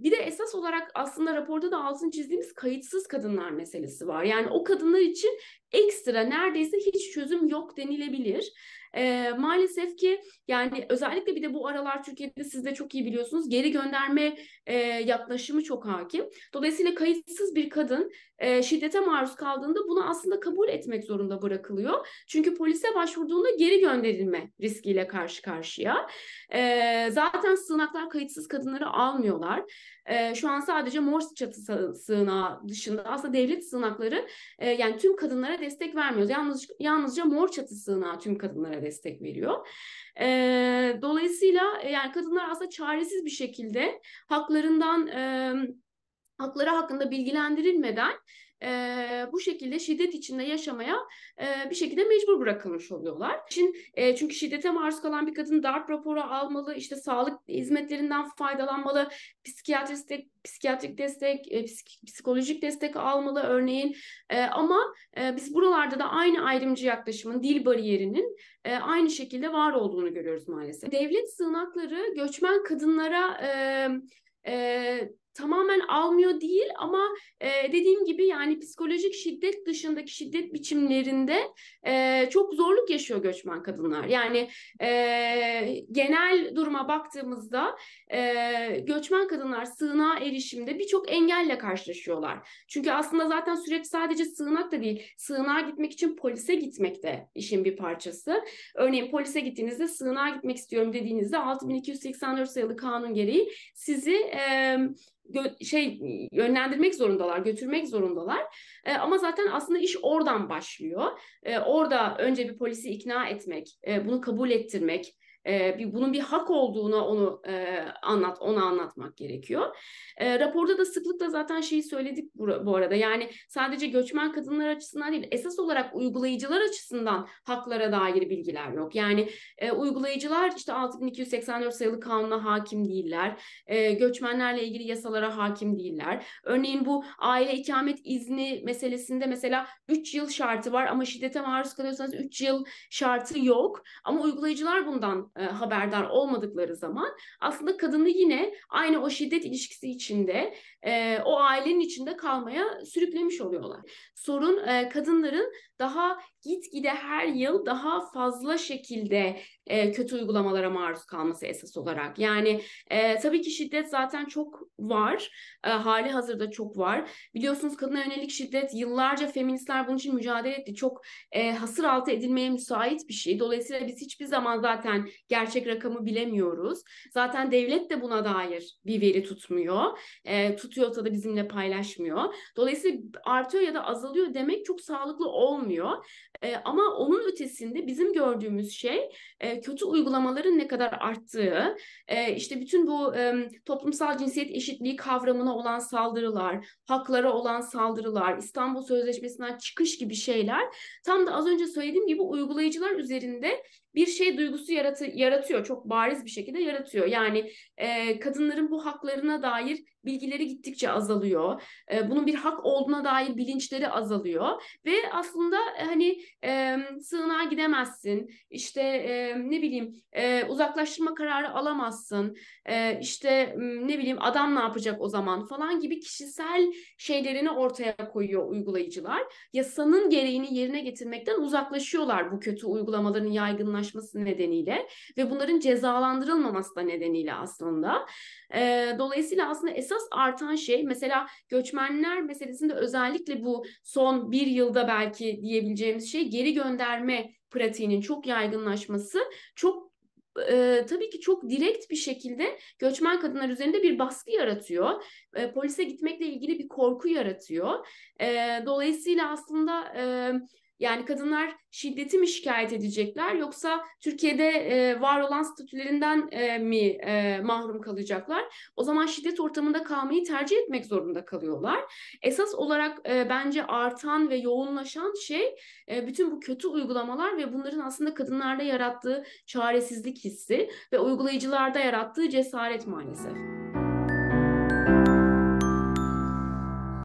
Bir de esas olarak aslında raporda da altını çizdiğimiz kayıtsız kadınlar meselesi var. Yani o kadınlar için ekstra neredeyse hiç çözüm yok denilebilir. E, maalesef ki yani özellikle bir de bu aralar Türkiye'de siz de çok iyi biliyorsunuz geri gönderme e, yaklaşımı çok hakim. Dolayısıyla kayıtsız bir kadın e, şiddete maruz kaldığında bunu aslında kabul etmek zorunda bırakılıyor. Çünkü polise başvurduğunda geri gönderilme riskiyle karşı karşıya. E, zaten sığınaklar kayıtsız kadınları almıyorlar. E, şu an sadece mor çatı sığınağı dışında aslında devlet sığınakları e, yani tüm kadınlara destek vermiyoruz. Yalnız, yalnızca Mor çatı sığınağı tüm kadınlara destek veriyor. E, dolayısıyla yani kadınlar aslında çaresiz bir şekilde haklarından e, hakları hakkında bilgilendirilmeden e, bu şekilde şiddet içinde yaşamaya e, bir şekilde mecbur bırakılmış oluyorlar. Şimdi, e, çünkü şiddete maruz kalan bir kadın darp raporu almalı, işte sağlık hizmetlerinden faydalanmalı, psikiyatrist psikiyatrik destek, e, psikolojik destek almalı örneğin. E, ama e, biz buralarda da aynı ayrımcı yaklaşımın, dil bariyerinin e, aynı şekilde var olduğunu görüyoruz maalesef. Devlet sığınakları göçmen kadınlara e, e, tamamen almıyor değil ama e, dediğim gibi yani psikolojik şiddet dışındaki şiddet biçimlerinde e, çok zorluk yaşıyor göçmen kadınlar. Yani e, genel duruma baktığımızda e, göçmen kadınlar sığınağa erişimde birçok engelle karşılaşıyorlar. Çünkü aslında zaten süreç sadece sığınak da değil, sığınağa gitmek için polise gitmek de işin bir parçası. Örneğin polise gittiğinizde sığınağa gitmek istiyorum dediğinizde 6284 sayılı kanun gereği sizi e, gö- şey yönlendirmek zorundalar, götürmek zorundalar. E, ama zaten aslında iş oradan başlıyor. E, orada önce bir polisi ikna etmek, e, bunu kabul ettirmek, e, bir, bunun bir hak olduğuna onu e, anlat, ona anlatmak gerekiyor. E, raporda da sıklıkla zaten şeyi söyledik bu, bu arada. Yani sadece göçmen kadınlar açısından değil, esas olarak uygulayıcılar açısından haklara dair bilgiler yok. Yani e, uygulayıcılar işte 6284 sayılı kanuna hakim değiller. E, göçmenlerle ilgili yasalara hakim değiller. Örneğin bu aile ikamet izni meselesinde mesela 3 yıl şartı var ama şiddete maruz kalıyorsanız 3 yıl şartı yok. Ama uygulayıcılar bundan e, haberdar olmadıkları zaman aslında kadını yine aynı o şiddet ilişkisi içinde e, o ailenin içinde kalmaya sürüklemiş oluyorlar. Sorun e, kadınların daha gitgide her yıl daha fazla şekilde e, kötü uygulamalara maruz kalması esas olarak. Yani e, tabii ki şiddet zaten çok var. E, hali hazırda çok var. Biliyorsunuz kadına yönelik şiddet yıllarca feministler bunun için mücadele etti. Çok e, hasır altı edilmeye müsait bir şey. Dolayısıyla biz hiçbir zaman zaten gerçek rakamı bilemiyoruz. Zaten devlet de buna dair bir veri tutmuyor. E, tutuyorsa da bizimle paylaşmıyor. Dolayısıyla artıyor ya da azalıyor demek çok sağlıklı olmuyor. E, ama onun ötesinde bizim gördüğümüz şey e, kötü uygulamaların ne kadar arttığı, e, işte bütün bu e, toplumsal cinsiyet eşitliği kavramına olan saldırılar, haklara olan saldırılar, İstanbul Sözleşmesi'nden çıkış gibi şeyler tam da az önce söylediğim gibi uygulayıcılar üzerinde bir şey duygusu yaratı, yaratıyor. Çok bariz bir şekilde yaratıyor. Yani e, kadınların bu haklarına dair bilgileri gittikçe azalıyor. bunun bir hak olduğuna dair bilinçleri azalıyor ve aslında e, hani e, sığınağa gidemezsin, işte ne bileyim uzaklaştırma kararı alamazsın, e, işte ne bileyim adam ne yapacak o zaman falan gibi kişisel şeylerini ortaya koyuyor uygulayıcılar. Yasanın gereğini yerine getirmekten uzaklaşıyorlar bu kötü uygulamaların yaygınlaşması nedeniyle ve bunların cezalandırılmaması da nedeniyle aslında. dolayısıyla aslında esas artan şey mesela göçmenler meselesinde özellikle bu son bir yılda belki diyebileceğimiz şey geri gönderme pratiğinin çok yaygınlaşması çok e, tabii ki çok direkt bir şekilde göçmen kadınlar üzerinde bir baskı yaratıyor. E, polise gitmekle ilgili bir korku yaratıyor. E, dolayısıyla aslında e, yani kadınlar şiddeti mi şikayet edecekler yoksa Türkiye'de e, var olan statülerinden e, mi e, mahrum kalacaklar? O zaman şiddet ortamında kalmayı tercih etmek zorunda kalıyorlar. Esas olarak e, bence artan ve yoğunlaşan şey e, bütün bu kötü uygulamalar ve bunların aslında kadınlarda yarattığı çaresizlik hissi ve uygulayıcılarda yarattığı cesaret maalesef.